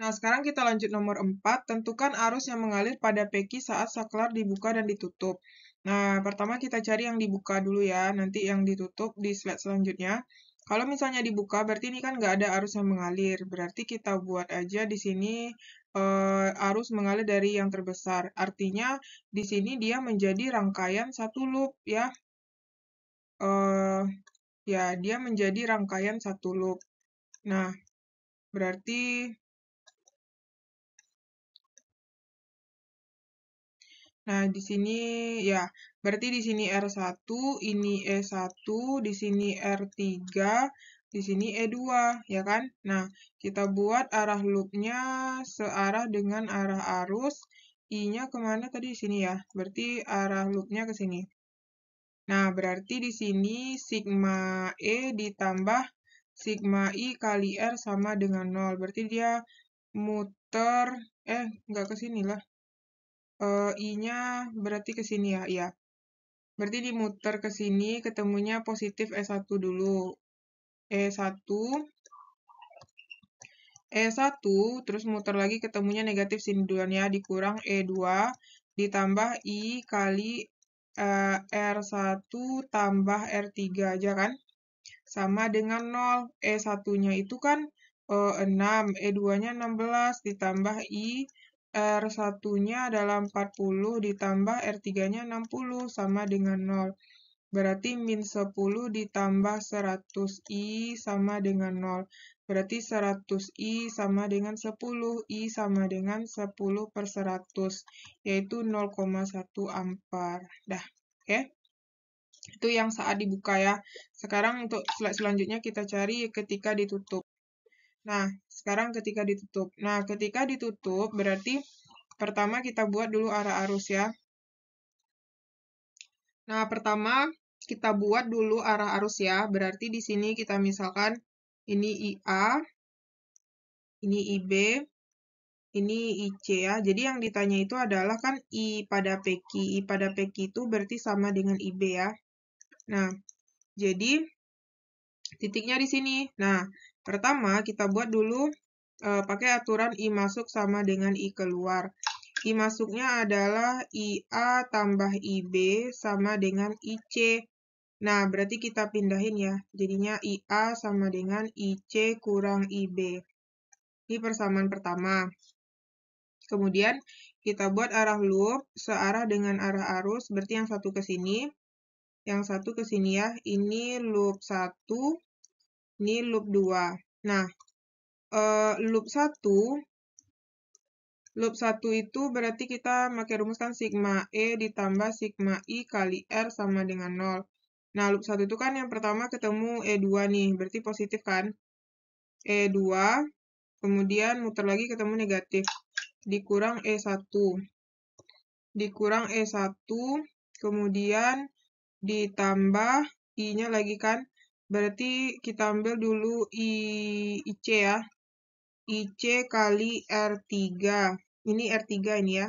Nah, sekarang kita lanjut nomor 4. Tentukan arus yang mengalir pada peki saat saklar dibuka dan ditutup. Nah, pertama kita cari yang dibuka dulu ya. Nanti yang ditutup di slide selanjutnya. Kalau misalnya dibuka, berarti ini kan nggak ada arus yang mengalir. Berarti kita buat aja di sini eh, arus mengalir dari yang terbesar. Artinya, di sini dia menjadi rangkaian satu loop ya. Eh, ya, dia menjadi rangkaian satu loop. Nah, berarti Nah, di sini ya, berarti di sini R1, ini E1, di sini R3, di sini E2, ya kan? Nah, kita buat arah loopnya searah dengan arah arus. I-nya kemana tadi di sini ya? Berarti arah loopnya ke sini. Nah, berarti di sini sigma E ditambah sigma I kali R sama dengan 0. Berarti dia muter, eh, nggak ke sini lah uh, I-nya berarti ke sini ya, iya. Berarti dimuter ke sini, ketemunya positif E1 dulu. E1, E1, terus muter lagi ketemunya negatif sini duluan ya. dikurang E2, ditambah I kali uh, eh, R1 tambah R3 aja ya kan. Sama dengan 0, E1-nya itu kan uh, 6, E2-nya 16, ditambah I R1-nya adalah 40 ditambah R3-nya 60 sama dengan 0. Berarti min 10 ditambah 100i sama dengan 0. Berarti 100i sama dengan 10. i sama dengan 10 per 100, yaitu 0,1 ampere. Dah, oke. Okay? Itu yang saat dibuka ya. Sekarang untuk slide selanjutnya kita cari ketika ditutup. Nah, sekarang ketika ditutup. Nah, ketika ditutup berarti pertama kita buat dulu arah arus ya. Nah, pertama kita buat dulu arah arus ya. Berarti di sini kita misalkan ini IA, ini IB, ini IC ya. Jadi yang ditanya itu adalah kan I pada PQ. I pada PQ itu berarti sama dengan IB ya. Nah, jadi titiknya di sini. Nah, Pertama, kita buat dulu e, pakai aturan I masuk sama dengan I keluar. I masuknya adalah IA tambah IB sama dengan IC. Nah, berarti kita pindahin ya. Jadinya IA sama dengan IC kurang IB. Ini persamaan pertama. Kemudian, kita buat arah loop searah dengan arah arus. Berarti yang satu ke sini, yang satu ke sini ya. Ini loop satu ini loop 2. Nah, uh, loop 1, loop 1 itu berarti kita pakai rumuskan sigma E ditambah sigma I kali R sama dengan 0. Nah, loop 1 itu kan yang pertama ketemu E2 nih, berarti positif kan? E2, kemudian muter lagi ketemu negatif, dikurang E1. Dikurang E1, kemudian ditambah I-nya lagi kan Berarti kita ambil dulu I, IC ya. IC kali R3. Ini R3 ini ya.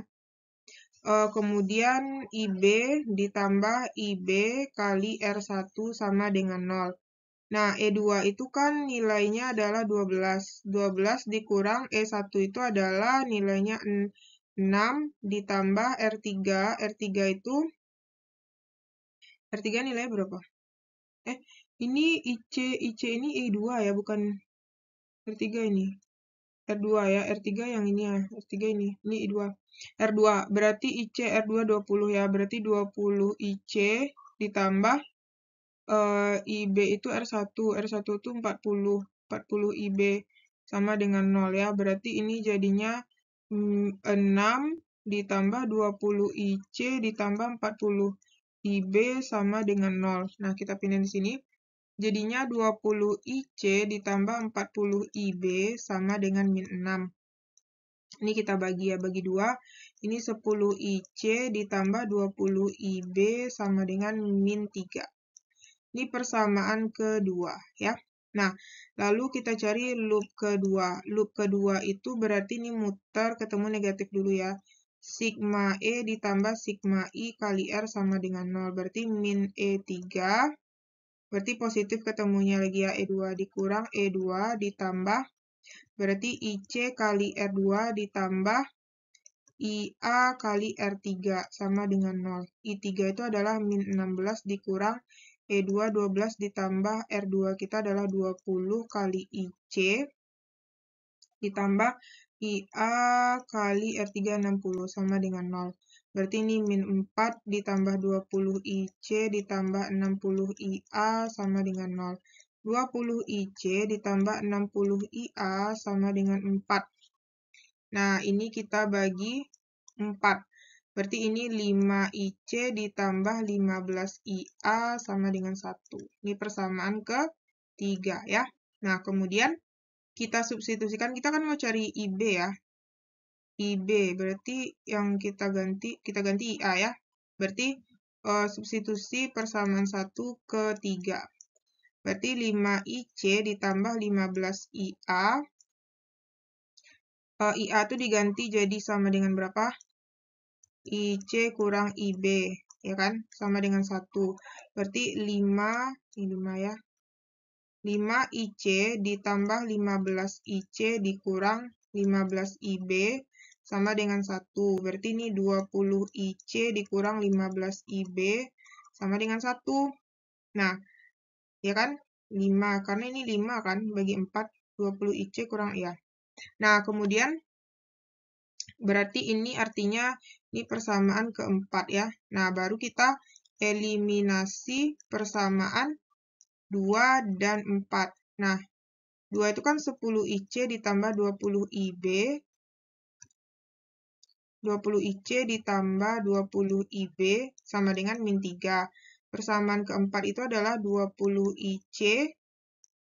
E, kemudian IB ditambah IB kali R1 sama dengan 0. Nah, E2 itu kan nilainya adalah 12. 12 dikurang E1 itu adalah nilainya 6 ditambah R3. R3 itu R3 nilainya berapa? Eh, ini IC, IC ini E2 ya, bukan R3 ini. R2 ya, R3 yang ini ya, R3 ini, ini I2. R2, berarti IC R2 20 ya, berarti 20 IC ditambah uh, eh, IB itu R1, R1 itu 40, 40 IB sama dengan 0 ya, berarti ini jadinya 6 mm, ditambah 20 IC ditambah 40 IB sama dengan 0. Nah, kita pindah di sini. Jadinya 20IC ditambah 40IB sama dengan min 6. Ini kita bagi ya, bagi 2. Ini 10IC ditambah 20IB sama dengan min 3. Ini persamaan kedua ya. Nah, lalu kita cari loop kedua. Loop kedua itu berarti ini muter ketemu negatif dulu ya. Sigma E ditambah sigma I kali R sama dengan 0. Berarti min E3 Berarti positif ketemunya lagi ya E2 dikurang E2 ditambah. Berarti IC kali R2 ditambah IA kali R3 sama dengan 0. I3 itu adalah min 16 dikurang E2 12 ditambah R2 kita adalah 20 kali IC ditambah IA kali r 360 sama dengan 0. Berarti ini min 4 ditambah 20 IC ditambah 60 IA sama dengan 0. 20 IC ditambah 60 IA sama dengan 4. Nah, ini kita bagi 4. Berarti ini 5 IC ditambah 15 IA sama dengan 1. Ini persamaan ke 3 ya. Nah, kemudian kita substitusikan, kita kan mau cari IB ya. IB, berarti yang kita ganti, kita ganti IA ya. Berarti uh, substitusi persamaan 1 ke 3. Berarti 5IC ditambah 15IA. Uh, IA itu diganti jadi sama dengan berapa? IC kurang IB, ya kan? Sama dengan 1. Berarti 5, ini 5 ya. 5IC ditambah 15IC dikurang 15IB sama dengan 1. Berarti ini 20IC dikurang 15IB sama dengan 1. Nah, ya kan? 5, karena ini 5 kan, bagi 4, 20IC kurang ya. Nah, kemudian berarti ini artinya ini persamaan keempat ya. Nah, baru kita eliminasi persamaan 2 dan 4. Nah, 2 itu kan 10IC ditambah 20IB. 20IC ditambah 20IB sama dengan min 3. Persamaan keempat itu adalah 20IC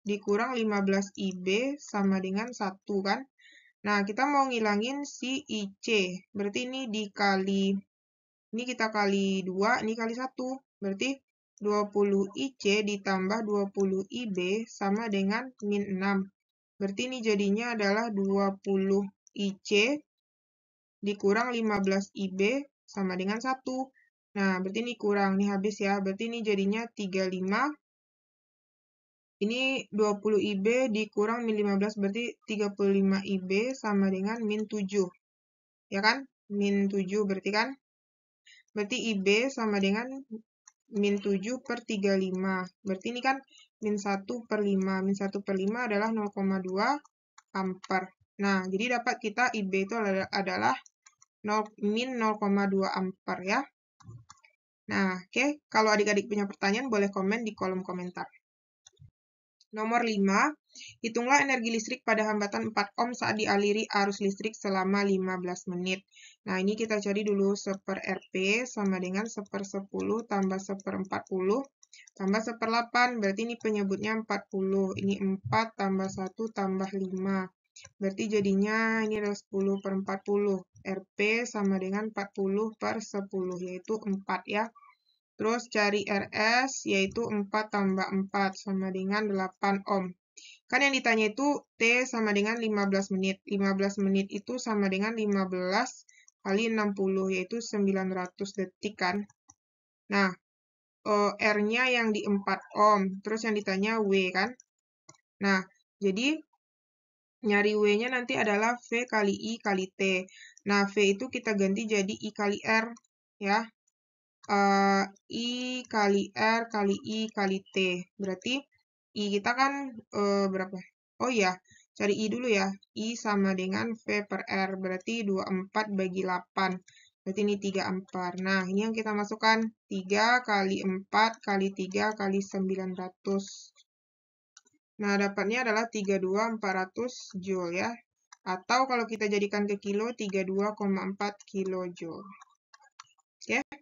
dikurang 15IB sama dengan 1 kan. Nah, kita mau ngilangin si IC. Berarti ini dikali, ini kita kali 2, ini kali 1. Berarti 20IC ditambah 20IB sama dengan min 6. Berarti ini jadinya adalah 20IC dikurang 15IB sama dengan 1. Nah, berarti ini kurang, nih habis ya. Berarti ini jadinya 35. Ini 20IB dikurang min 15, berarti 35IB sama dengan min 7. Ya kan? Min 7 berarti kan? Berarti IB sama dengan min 7 per 35. Berarti ini kan min 1 per 5. Min 1 per 5 adalah 0,2 ampere. Nah, jadi dapat kita IB itu adalah 0, min 0,2 ampere ya. Nah, oke. Okay. Kalau adik-adik punya pertanyaan, boleh komen di kolom komentar. Nomor 5, hitunglah energi listrik pada hambatan 4 ohm saat dialiri arus listrik selama 15 menit. Nah, ini kita cari dulu 1 per RP sama dengan 1 per 10 tambah 1 per 40 tambah 1 per 8. Berarti ini penyebutnya 40. Ini 4 tambah 1 tambah 5. Berarti jadinya ini adalah 10 per 40. RP sama dengan 40 per 10, yaitu 4 ya. Terus cari RS, yaitu 4 tambah 4 sama dengan 8 ohm. Kan yang ditanya itu T sama dengan 15 menit. 15 menit itu sama dengan 15 kali 60 yaitu 900 detik kan. Nah, eh, R-nya yang di 4 ohm, terus yang ditanya W kan. Nah, jadi nyari W-nya nanti adalah V kali I kali T. Nah, V itu kita ganti jadi I kali R ya. Uh, I kali R kali I kali T. Berarti I kita kan uh, berapa? Oh iya, Cari I dulu ya. I sama dengan V per R. Berarti 24 bagi 8. Berarti ini 3 Nah, ini yang kita masukkan. 3 kali 4 kali 3 kali 900. Nah, dapatnya adalah 32.400 Joule ya. Atau kalau kita jadikan ke kilo, 32,4 kilo Oke. Okay.